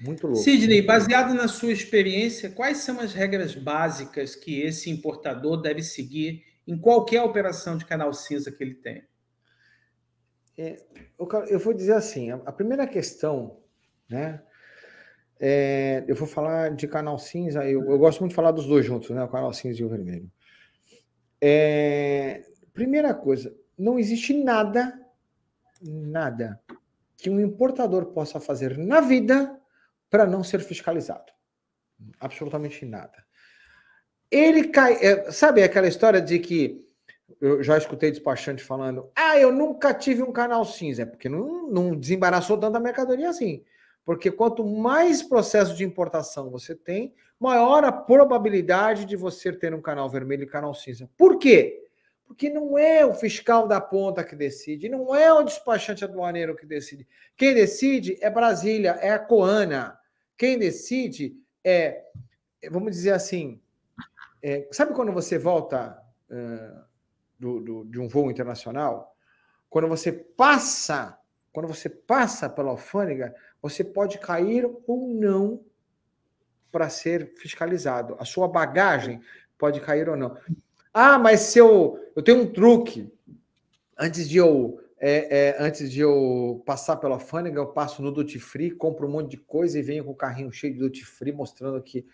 Muito louco. Sidney, baseado na sua experiência, quais são as regras básicas que esse importador deve seguir em qualquer operação de canal cinza que ele tem? É, eu vou dizer assim, a primeira questão, né? É, eu vou falar de canal cinza, eu, eu, gosto muito de falar dos dois juntos, né? O canal cinza e o vermelho. É, primeira coisa, não existe nada, nada que um importador possa fazer na vida para não ser fiscalizado. Absolutamente nada. Ele cai. É, sabe aquela história de que eu já escutei despachante falando: ah, eu nunca tive um canal cinza, é porque não, não desembaraçou a mercadoria assim. Porque quanto mais processo de importação você tem, maior a probabilidade de você ter um canal vermelho e canal cinza. Por quê? Porque não é o fiscal da ponta que decide, não é o despachante aduaneiro que decide. Quem decide é Brasília, é a Coana. Quem decide é, vamos dizer assim, é, sabe quando você volta uh, do, do, de um voo internacional? Quando você passa, quando você passa pela alfândega, você pode cair ou não para ser fiscalizado. A sua bagagem pode cair ou não. Ah, mas se eu, eu tenho um truque. Antes de eu é, é, antes de eu passar pela alfândega, eu passo no duty free, compro um monte de coisa e venho com o carrinho cheio de duty free, mostrando que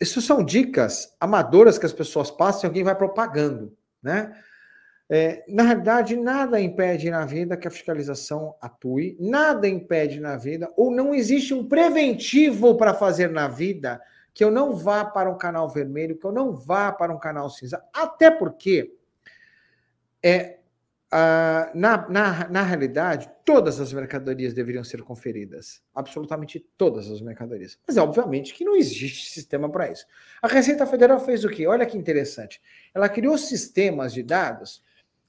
isso são dicas amadoras que as pessoas passam e alguém vai propagando, né? É, na verdade, nada impede na vida que a fiscalização atue, nada impede na vida, ou não existe um preventivo para fazer na vida que eu não vá para um canal vermelho, que eu não vá para um canal cinza. Até porque é, ah, na, na, na realidade, todas as mercadorias deveriam ser conferidas. Absolutamente todas as mercadorias. Mas, obviamente, que não existe sistema para isso. A Receita Federal fez o quê? Olha que interessante. Ela criou sistemas de dados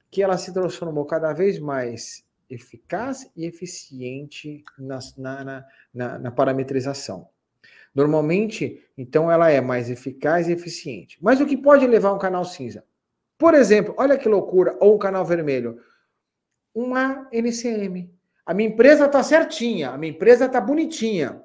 que ela se transformou cada vez mais eficaz e eficiente na, na, na, na parametrização. Normalmente, então, ela é mais eficaz e eficiente. Mas o que pode levar um canal cinza? Por exemplo, olha que loucura, ou um canal vermelho. Uma NCM. A minha empresa está certinha, a minha empresa está bonitinha.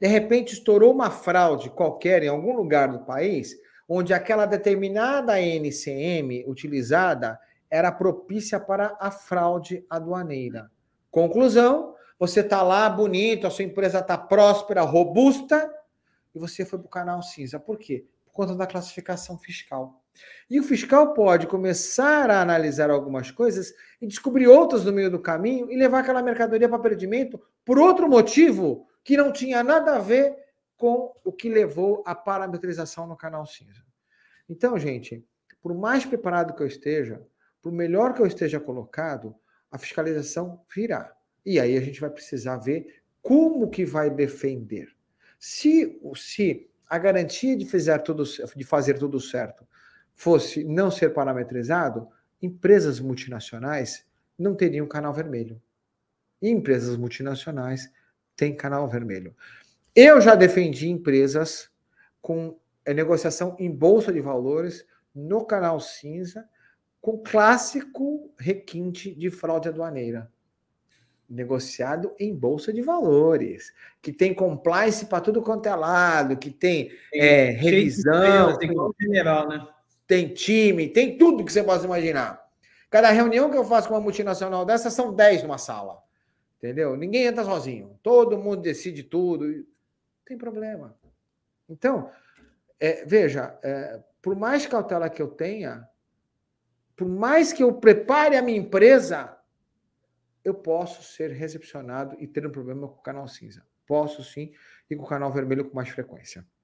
De repente estourou uma fraude qualquer em algum lugar do país, onde aquela determinada NCM utilizada era propícia para a fraude aduaneira. Conclusão: você está lá bonito, a sua empresa está próspera, robusta, e você foi para o canal cinza. Por quê? Por conta da classificação fiscal. E o fiscal pode começar a analisar algumas coisas e descobrir outras no meio do caminho e levar aquela mercadoria para perdimento por outro motivo que não tinha nada a ver com o que levou à parametrização no canal cinza. Então, gente, por mais preparado que eu esteja, por melhor que eu esteja colocado, a fiscalização virá. E aí a gente vai precisar ver como que vai defender. Se, se a garantia de fazer tudo, de fazer tudo certo fosse não ser parametrizado, empresas multinacionais não teriam canal vermelho. E empresas multinacionais têm canal vermelho. Eu já defendi empresas com eh, negociação em bolsa de valores no canal cinza, com clássico requinte de fraude aduaneira. Negociado em bolsa de valores, que tem compliance para tudo quanto é lado, que tem, tem é, revisão. Tem, tem, tem, general, né? tem time, tem tudo que você possa imaginar. Cada reunião que eu faço com uma multinacional dessa são 10 numa sala. Entendeu? Ninguém entra sozinho. Todo mundo decide tudo. Não tem problema. Então, é, veja, é, por mais cautela que eu tenha, por mais que eu prepare a minha empresa, eu posso ser recepcionado e ter um problema com o canal cinza. Posso sim, e com o canal vermelho com mais frequência.